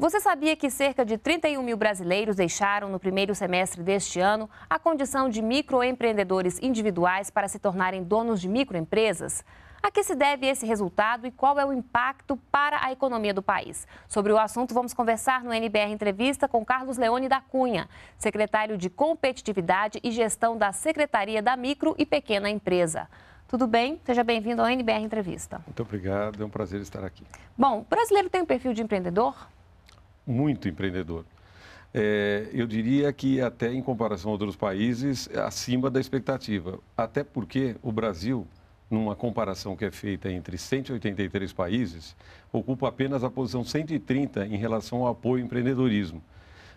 Você sabia que cerca de 31 mil brasileiros deixaram no primeiro semestre deste ano a condição de microempreendedores individuais para se tornarem donos de microempresas? A que se deve esse resultado e qual é o impacto para a economia do país? Sobre o assunto, vamos conversar no NBR Entrevista com Carlos Leone da Cunha, secretário de Competitividade e Gestão da Secretaria da Micro e Pequena Empresa. Tudo bem? Seja bem-vindo ao NBR Entrevista. Muito obrigado, é um prazer estar aqui. Bom, o brasileiro tem um perfil de empreendedor? muito empreendedor. É, eu diria que até em comparação a outros países, é acima da expectativa. Até porque o Brasil, numa comparação que é feita entre 183 países, ocupa apenas a posição 130 em relação ao apoio ao empreendedorismo.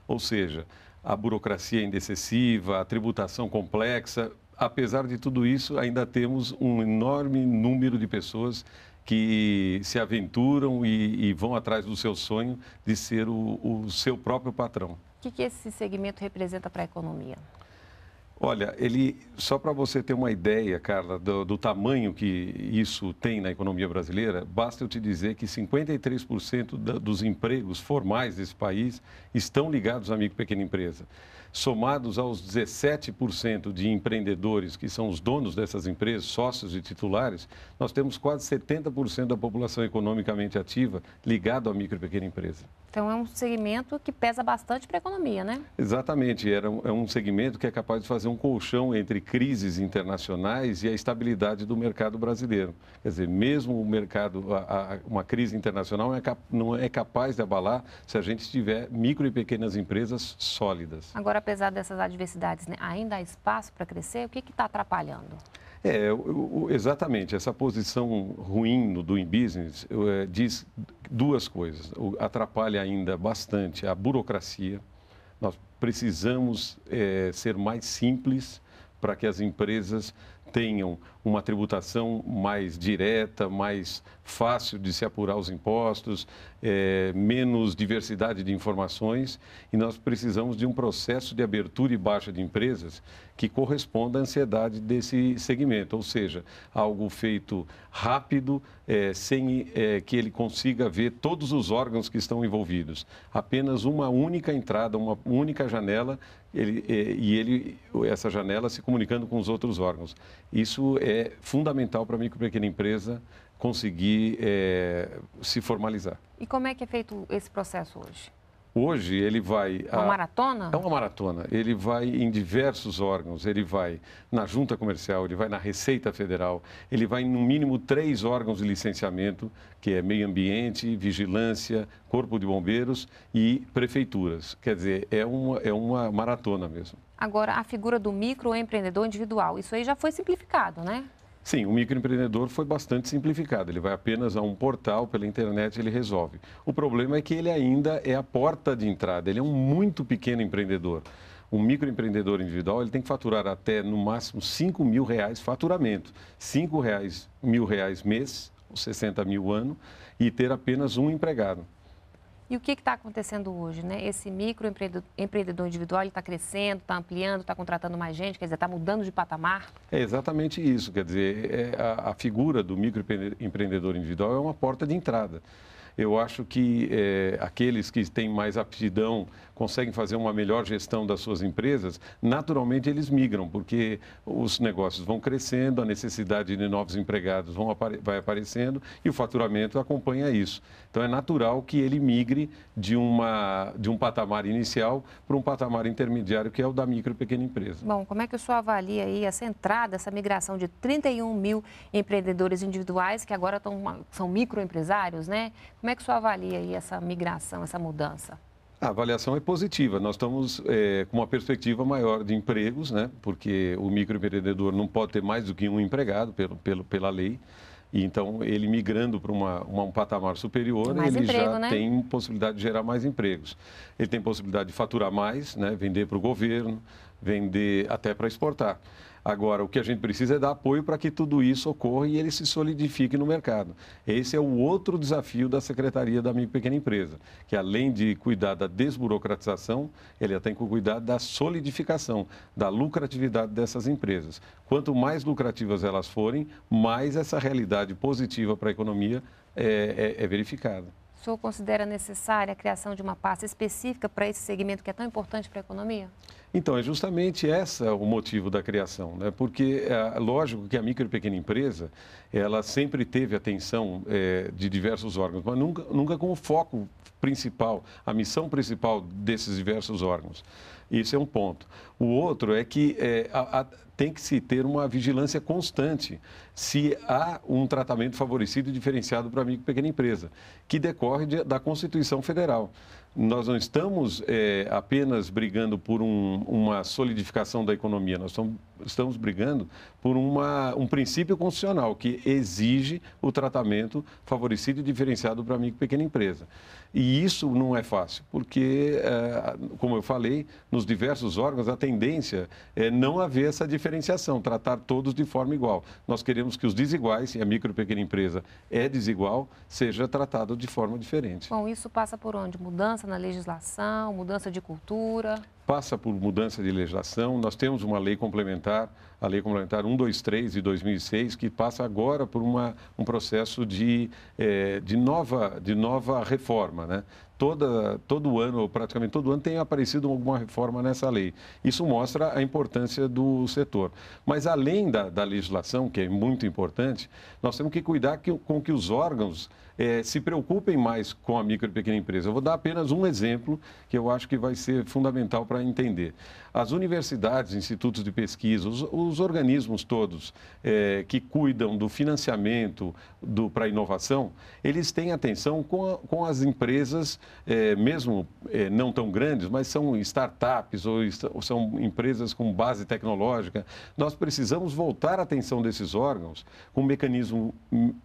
Ou seja, a burocracia é indecessiva, a tributação complexa, apesar de tudo isso, ainda temos um enorme número de pessoas que se aventuram e, e vão atrás do seu sonho de ser o, o seu próprio patrão. O que, que esse segmento representa para a economia? Olha, ele só para você ter uma ideia, Carla, do, do, tamanho que isso tem na economia brasileira, basta eu te dizer que 53% da, dos empregos formais desse país estão ligados à micro e pequena empresa. Somados aos 17% de empreendedores que são os donos dessas empresas, sócios e titulares, nós temos quase 70% da população economicamente ativa ligado à micro e pequena empresa. Então é um segmento que pesa bastante para a economia, né? Exatamente, era é um segmento que é capaz de fazer fazer um colchão entre crises internacionais e a estabilidade do mercado brasileiro. Quer dizer, mesmo o mercado, a, a, uma crise internacional não é, cap, não é capaz de abalar se a gente tiver micro e pequenas empresas sólidas. Agora, apesar dessas adversidades, né, ainda há espaço para crescer? O que está atrapalhando? É, exatamente. Essa posição ruim do Doing Business é, diz duas coisas. atrapalha ainda bastante a burocracia, nós precisamos é, ser mais simples para que as empresas tenham uma tributação mais direta, mais fácil de se apurar os impostos, é, menos diversidade de informações e nós precisamos de um processo de abertura e baixa de empresas que corresponda à ansiedade desse segmento, ou seja, algo feito rápido, é, sem é, que ele consiga ver todos os órgãos que estão envolvidos. Apenas uma única entrada, uma única janela ele, é, e ele, essa janela se comunicando com os outros órgãos. Isso é fundamental para a micro e pequena empresa conseguir é, se formalizar. E como é que é feito esse processo hoje? Hoje ele vai. Uma a... maratona? É uma maratona. Ele vai em diversos órgãos. Ele vai na Junta Comercial, ele vai na Receita Federal, ele vai em, no mínimo três órgãos de licenciamento, que é meio ambiente, vigilância, corpo de bombeiros e prefeituras. Quer dizer, é uma, é uma maratona mesmo. Agora, a figura do microempreendedor individual, isso aí já foi simplificado, né? Sim, o microempreendedor foi bastante simplificado. Ele vai apenas a um portal pela internet, ele resolve. O problema é que ele ainda é a porta de entrada, ele é um muito pequeno empreendedor. O microempreendedor individual ele tem que faturar até no máximo 5 mil reais faturamento, 5 reais, mil reais mês, 60 mil ano, e ter apenas um empregado. E o que está acontecendo hoje? Né? Esse microempreendedor individual está crescendo, está ampliando, está contratando mais gente, quer dizer, está mudando de patamar? É exatamente isso. Quer dizer, é, a, a figura do microempreendedor individual é uma porta de entrada. Eu acho que é, aqueles que têm mais aptidão conseguem fazer uma melhor gestão das suas empresas, naturalmente eles migram, porque os negócios vão crescendo, a necessidade de novos empregados vão, vai aparecendo e o faturamento acompanha isso. Então é natural que ele migre de, uma, de um patamar inicial para um patamar intermediário, que é o da micro e pequena empresa. Bom, como é que o senhor avalia aí essa entrada, essa migração de 31 mil empreendedores individuais que agora são microempresários, né? Como é que o senhor avalia aí essa migração, essa mudança? A avaliação é positiva. Nós estamos é, com uma perspectiva maior de empregos, né? porque o microempreendedor não pode ter mais do que um empregado pelo, pelo, pela lei. E então, ele migrando para uma, uma um patamar superior, mais ele emprego, já né? tem possibilidade de gerar mais empregos. Ele tem possibilidade de faturar mais, né? vender para o governo, vender até para exportar. Agora, o que a gente precisa é dar apoio para que tudo isso ocorra e ele se solidifique no mercado. Esse é o outro desafio da Secretaria da Minha Pequena Empresa, que além de cuidar da desburocratização, ele tem que cuidar da solidificação, da lucratividade dessas empresas. Quanto mais lucrativas elas forem, mais essa realidade positiva para a economia é, é, é verificada. O senhor considera necessária a criação de uma pasta específica para esse segmento que é tão importante para a economia? Então, é justamente esse o motivo da criação, né? porque é, lógico que a micro e pequena empresa, ela sempre teve atenção é, de diversos órgãos, mas nunca, nunca com o foco principal, a missão principal desses diversos órgãos. Isso é um ponto. O outro é que é, a, a, tem que se ter uma vigilância constante se há um tratamento favorecido e diferenciado para a micro e pequena empresa, que decorre de, da Constituição Federal nós não estamos é, apenas brigando por um, uma solidificação da economia, nós estamos estamos brigando por uma, um princípio constitucional que exige o tratamento favorecido e diferenciado para a micro e pequena empresa. E isso não é fácil, porque, eh, como eu falei, nos diversos órgãos a tendência é não haver essa diferenciação, tratar todos de forma igual. Nós queremos que os desiguais, e a micro e pequena empresa é desigual, seja tratado de forma diferente. Bom, isso passa por onde? Mudança na legislação, mudança de cultura? passa por mudança de legislação. Nós temos uma lei complementar, a Lei Complementar 123 de 2006, que passa agora por uma, um processo de, eh, de, nova, de nova reforma. Né? toda, todo ano, praticamente todo ano, tem aparecido alguma reforma nessa lei. Isso mostra a importância do setor. Mas além da, da legislação, que é muito importante, nós temos que cuidar que, com que os órgãos eh, se preocupem mais com a micro e pequena empresa. Eu vou dar apenas um exemplo que eu acho que vai ser fundamental para entender. As universidades, institutos de pesquisa, os, os organismos todos eh, que cuidam do financiamento do, para a inovação, eles têm atenção com, a, com as empresas é, mesmo é, não tão grandes, mas são startups ou, ou, são empresas com base tecnológica, nós precisamos voltar a atenção desses órgãos com mecanismo,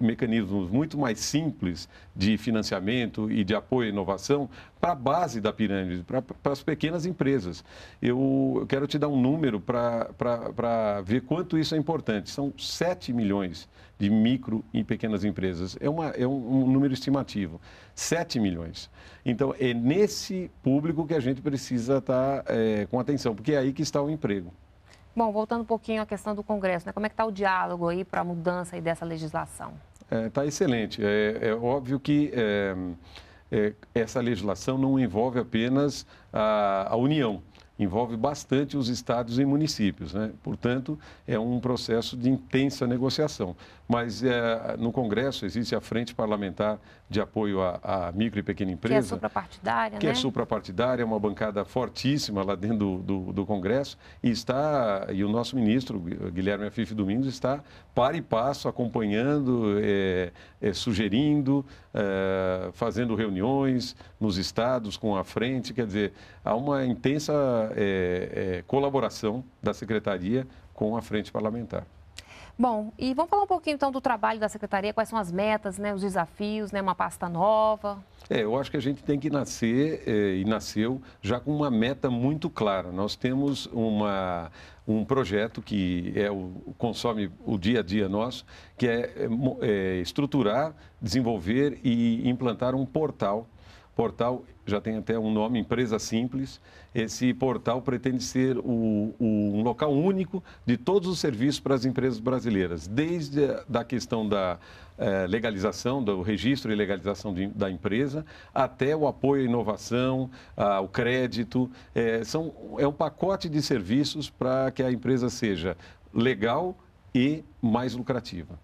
mecanismos muito mais simples de financiamento e de apoio à inovação para a base da pirâmide, para, as pequenas empresas. Eu, eu quero te dar um número para, para, para ver quanto isso é importante. São 7 milhões de de micro e pequenas empresas. É, uma, é um, um número estimativo, 7 milhões. Então, é nesse público que a gente precisa estar tá, é, com atenção, porque é aí que está o emprego. Bom, voltando um pouquinho à questão do Congresso, né? como é que está o diálogo aí para a mudança aí dessa legislação? Está é, tá excelente. É, é, óbvio que é, é, essa legislação não envolve apenas a, a União, envolve bastante os estados e municípios. Né? Portanto, é um processo de intensa negociação. Mas é, no Congresso existe a Frente Parlamentar de Apoio à, à Micro e Pequena Empresa. Que é suprapartidária, Que é né? é suprapartidária, uma bancada fortíssima lá dentro do, do, do, Congresso. E está, e o nosso ministro, Guilherme Afif Domingos, está para e passo acompanhando, é, é, sugerindo, é, fazendo reuniões nos estados com a frente. Quer dizer, há uma intensa é, é, colaboração da secretaria com a frente parlamentar. Bom, e vamos falar um pouquinho então do trabalho da secretaria, quais são as metas, né, os desafios, né, uma pasta nova. É, eu acho que a gente tem que nascer é, e nasceu já com uma meta muito clara. Nós temos uma um projeto que é o, consome o dia a dia nosso, que é, é estruturar, desenvolver e implantar um portal portal já tem até um nome, Empresa Simples. Esse portal pretende ser o, o, um local único de todos os serviços para as empresas brasileiras, desde a da questão da eh, legalização, do registro e legalização de, da empresa, até o apoio à inovação, ao crédito. Eh, são, é um pacote de serviços para que a empresa seja legal e mais lucrativa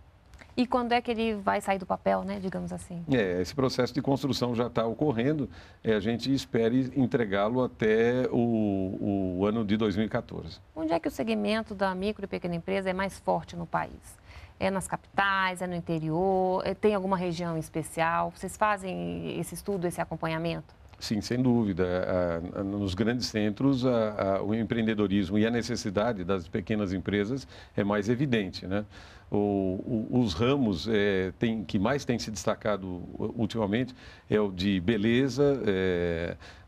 e quando é que ele vai sair do papel, né, digamos assim. É, esse processo de construção já está ocorrendo, é, a gente espere entregá-lo até o, o, ano de 2014. Onde é que o segmento da micro e pequena empresa é mais forte no país? É nas capitais, é no interior, é, tem alguma região especial? Vocês fazem esse estudo, esse acompanhamento? Sim, sem dúvida. É, é, nos grandes centros, o empreendedorismo e a necessidade das pequenas empresas é mais evidente. Né? os ramos é, que mais têm se destacado ultimamente é o de beleza,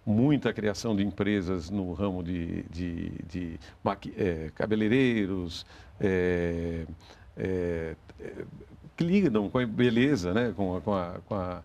muita criação de empresas no ramo de, de, de cabeleireiros, que lidam com a beleza, né? com, a, com a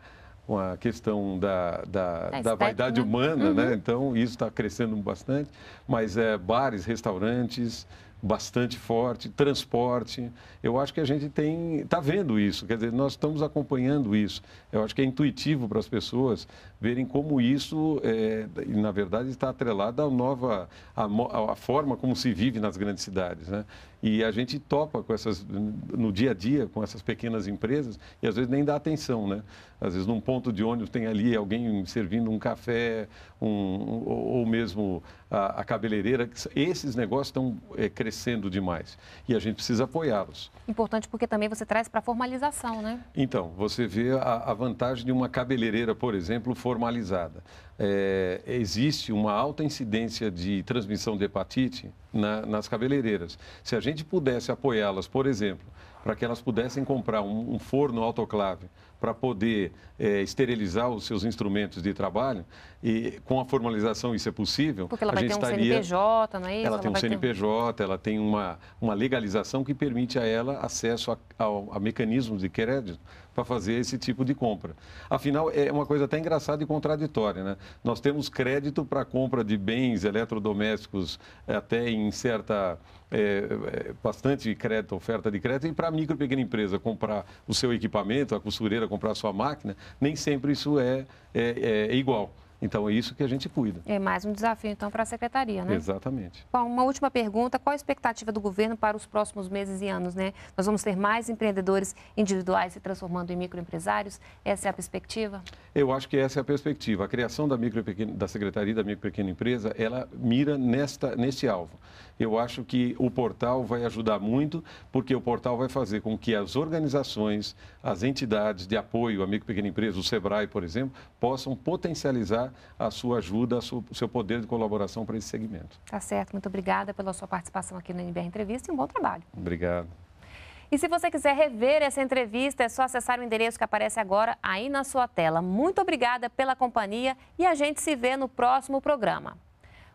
com a questão da, da, é da vaidade né? humana, né? uhum. né? Então, isso está crescendo bastante, mas é bares, restaurantes, bastante forte, transporte. Eu acho que a gente tem está vendo isso, quer dizer, nós estamos acompanhando isso. Eu acho que é intuitivo para as pessoas verem como isso, é, na verdade, está atrelado à nova, à, à, forma como se vive nas grandes cidades, né? E a gente topa com essas no dia a dia com essas pequenas empresas e às vezes nem dá atenção, né? Às vezes num ponto de ônibus tem ali alguém servindo um café, um, ou, ou mesmo a, a cabeleireira. Esses negócios estão é, crescendo crescendo demais. E a gente precisa apoiá-los. Importante porque também você traz para a formalização, né? Então, você vê a, a, vantagem de uma cabeleireira, por exemplo, formalizada. É, existe uma alta incidência de transmissão de hepatite na, nas cabeleireiras. Se a gente pudesse apoiá-las, por exemplo, para que elas pudessem comprar um, um forno autoclave para poder é, esterilizar os seus instrumentos de trabalho e com a formalização isso é possível. Porque ela vai ter um estaria... CNPJ, não é isso? Ela, ela tem um CNPJ, ter... ela tem uma, uma legalização que permite a ela acesso a, a, a mecanismos de crédito para fazer esse tipo de compra. Afinal, é uma coisa até engraçada e contraditória. Né? Nós temos crédito para compra de bens eletrodomésticos até em certa é, é, bastante crédito, oferta de crédito, e para a micro e pequena empresa comprar o seu equipamento, a costureira comprar a sua máquina, nem sempre isso é, é, é igual. Então é isso que a gente cuida. É mais um desafio, então, para a secretaria, né? Exatamente. Bom, uma última pergunta: qual a expectativa do governo para os próximos meses e anos, né? Nós vamos ter mais empreendedores individuais se transformando em microempresários? Essa é a perspectiva? Eu acho que essa é a perspectiva. A criação da, micro pequena, da Secretaria da Micro e Pequena Empresa, ela mira nesta, neste alvo eu acho que o portal vai ajudar muito, porque o portal vai fazer com que as organizações, as entidades de apoio, Amigo Pequena Empresa, o SEBRAE, por exemplo, possam potencializar a sua ajuda, o seu poder de colaboração para esse segmento. Tá certo, muito obrigada pela sua participação aqui no NBR Entrevista e um bom trabalho. Obrigado. E se você quiser rever essa entrevista, é só acessar o endereço que aparece agora aí na sua tela. Muito obrigada pela companhia e a gente se vê no próximo programa.